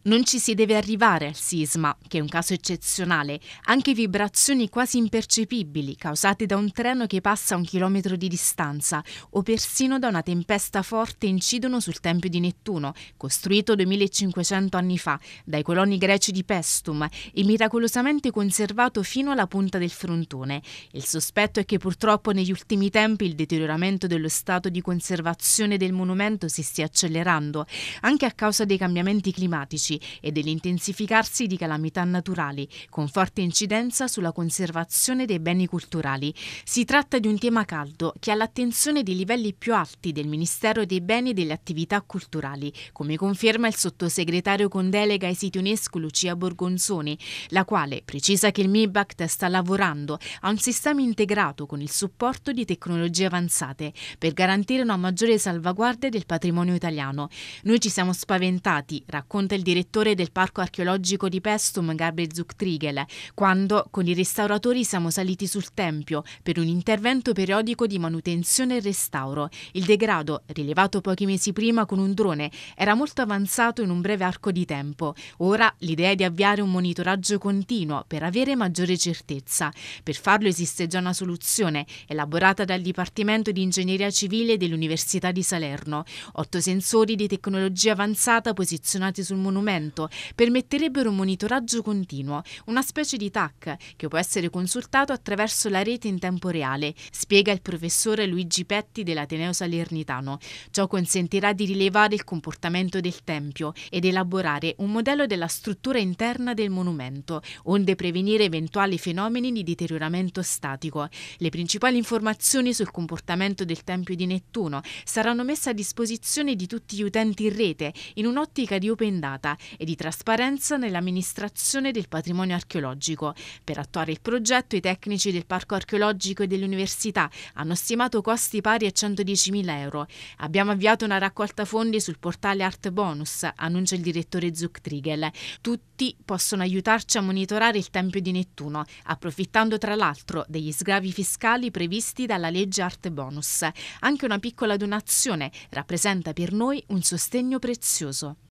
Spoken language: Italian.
Non ci si deve arrivare al sisma, che è un caso eccezionale. Anche vibrazioni quasi impercepibili causate da un treno che passa a un chilometro di distanza o persino da una tempesta forte incidono sul Tempio di Nettuno, costruito 2500 anni fa dai coloni greci di Pestum e miracolosamente conservato fino alla punta del frontone. Il sospetto è che purtroppo negli ultimi tempi il deterioramento dello stato di conservazione del monumento si stia accelerando, anche a causa dei cambiamenti climatici idrogeologici e dell'intensificarsi di calamità naturali, con forte incidenza sulla conservazione dei beni culturali. Si tratta di un tema caldo che ha l'attenzione dei livelli più alti del Ministero dei Beni e delle Attività Culturali, come conferma il sottosegretario con delega ai siti UNESCO Lucia Borgonzoni, la quale precisa che il MIBACT sta lavorando a un sistema integrato con il supporto di tecnologie avanzate per garantire una maggiore salvaguardia del patrimonio italiano. Noi ci siamo spaventati, racconta il direttore direttore del parco archeologico di Pestum, Gabriel Zucktriegel, quando con i restauratori siamo saliti sul Tempio per un intervento periodico di manutenzione e restauro. Il degrado, rilevato pochi mesi prima con un drone, era molto avanzato in un breve arco di tempo. Ora l'idea è di avviare un monitoraggio continuo per avere maggiore certezza. Per farlo esiste già una soluzione, elaborata dal Dipartimento di Ingegneria Civile dell'Università di Salerno. Otto sensori di tecnologia avanzata posizionati sul monumento documento permetterebbero un monitoraggio continuo, una specie di TAC che può essere consultato attraverso la rete in tempo reale, spiega il professore Luigi Petti dell'Ateneo Salernitano. Ciò consentirà di rilevare il comportamento del tempio ed elaborare un modello della struttura interna del monumento, onde prevenire eventuali fenomeni di deterioramento statico. Le principali informazioni sul comportamento del tempio di Nettuno saranno messe a disposizione di tutti gli utenti in rete in un'ottica di open data e di trasparenza nell'amministrazione del patrimonio archeologico. Per attuare il progetto i tecnici del Parco Archeologico e dell'Università hanno stimato costi pari a 110.000 euro. Abbiamo avviato una raccolta fondi sul portale Art Bonus, annuncia il direttore Zucktrigel. Tutti possono aiutarci a monitorare il Tempio di Nettuno, approfittando tra l'altro degli sgravi fiscali previsti dalla legge Art Bonus. Anche una piccola donazione rappresenta per noi un sostegno prezioso.